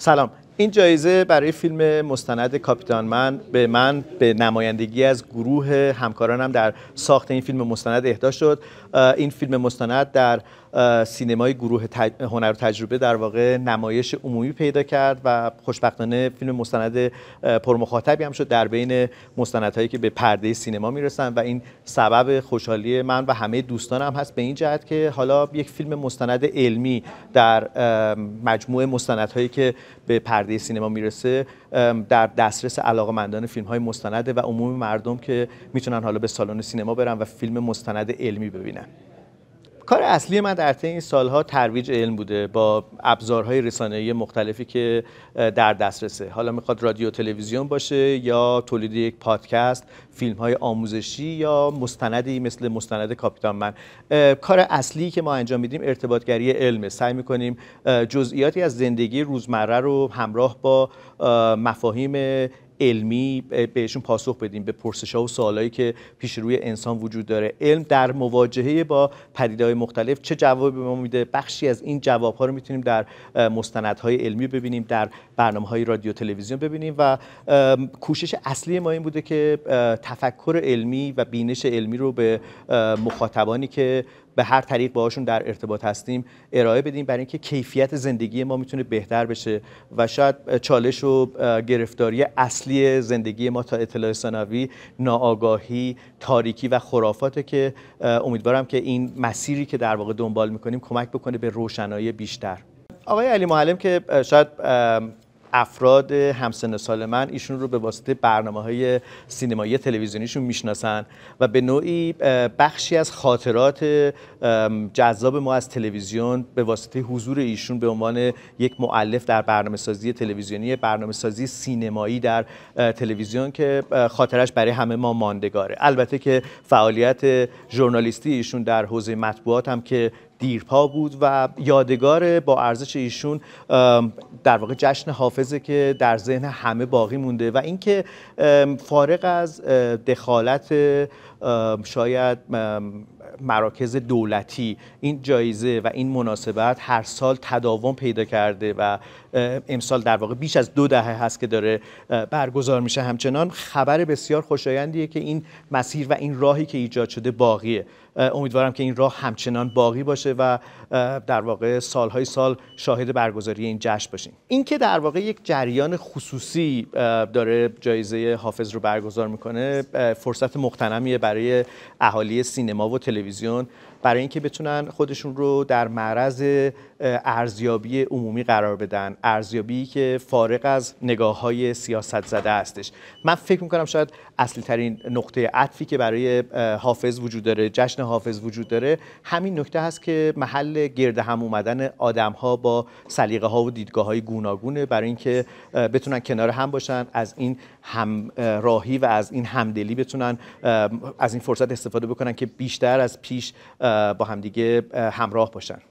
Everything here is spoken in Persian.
سلام این جایزه برای فیلم مستند کاپیتان من به من به نمایندگی از گروه همکارانم در ساخت این فیلم مستند اهدا شد این فیلم مستند در سینمای گروه هنر و تجربه در واقع نمایش عمومی پیدا کرد و خوشبختانه فیلم مستند پرمخاطبی هم شد در بین مستندهایی که به پرده سینما میرسن و این سبب خوشحالی من و همه دوستانم هست به این جهت که حالا یک فیلم مستند علمی در مجموعه مستندهایی که به پرده سینما میرسه در دسترس مندان فیلم های مستنده و عموم مردم که میتونن حالا به سالن سینما برن و فیلم مستند علمی ببینن کار اصلی من در طی این سالها ترویج علم بوده با ابزارهای رسانه‌ای مختلفی که در دسترسه حالا میخواد رادیو تلویزیون باشه یا تولید یک پادکست فیلم های آموزشی یا مستندی مثل مستند کاپیتان من کار اصلی که ما انجام میدیم ارتباطگری علمه سعی میکنیم جزئیاتی از زندگی روزمره رو همراه با مفاهیم علمی بهشون پاسخ بدیم به پرسش ها و سوالایی که پیش روی انسان وجود داره علم در مواجهه با های مختلف چه جوابی به ما میده بخشی از این جواب ها رو میتونیم در مستندهای علمی ببینیم در برنامه های رادیو تلویزیون ببینیم و کوشش اصلی ما این بوده که تفکر علمی و بینش علمی رو به مخاطبانی که به هر طریق باهاشون در ارتباط هستیم ارائه بدیم برای اینکه کیفیت زندگی ما میتونه بهتر بشه و شاید چالش و گرفتاری اصلی زندگی ما تا اطلاع ثانوی ناآگاهی تاریکی و خرافاته که امیدوارم که این مسیری که در واقع دنبال میکنیم کمک بکنه به روشنایی بیشتر آقای علی معلم که شاید افراد همسن سال من ایشون رو به واسطه برنامه های سینمایی تلویزیونیشون میشناسن و به نوعی بخشی از خاطرات جذاب ما از تلویزیون به واسطه حضور ایشون به عنوان یک معلف در برنامه سازی تلویزیونی برنامه سازی سینمایی در تلویزیون که خاطرش برای همه ما ماندگاره البته که فعالیت ژورنالیستی ایشون در حوزه مطبوعات هم که دیرپا بود و یادگار با ارزش ایشون در واقع جشن حافظه که در ذهن همه باقی مونده و اینکه فارغ از دخالت شاید مراکز دولتی این جایزه و این مناسبت هر سال تداوم پیدا کرده و امسال در واقع بیش از دو دهه هست که داره برگزار میشه همچنان خبر بسیار خوشایندیه که این مسیر و این راهی که ایجاد شده باقیه امیدوارم که این راه همچنان باقی باشه و در واقع سالهای سال شاهد برگزاری این جشن باشیم اینکه در واقع یک جریان خصوصی داره جایزه حافظ رو برگزار میکنه فرصت مختنمیه برای اهالی سینما و تلویزیون برای اینکه بتونن خودشون رو در معرض ارزیابی عمومی قرار بدن ارزیابی که فارغ از نگاه های سیاست زده هستش من فکر میکنم شاید اصلی ترین نقطه عطفی که برای حافظ وجود داره جشن حافظ وجود داره همین نکته هست که محل گرد هم اومدن آدم ها با سلیقه ها و دیدگاه های گوناگونه برای اینکه بتونن کنار هم باشن از این راهی و از این همدلی بتونن از این فرصت استفاده بکنن که بیشتر از پیش با همدیگه همراه باشن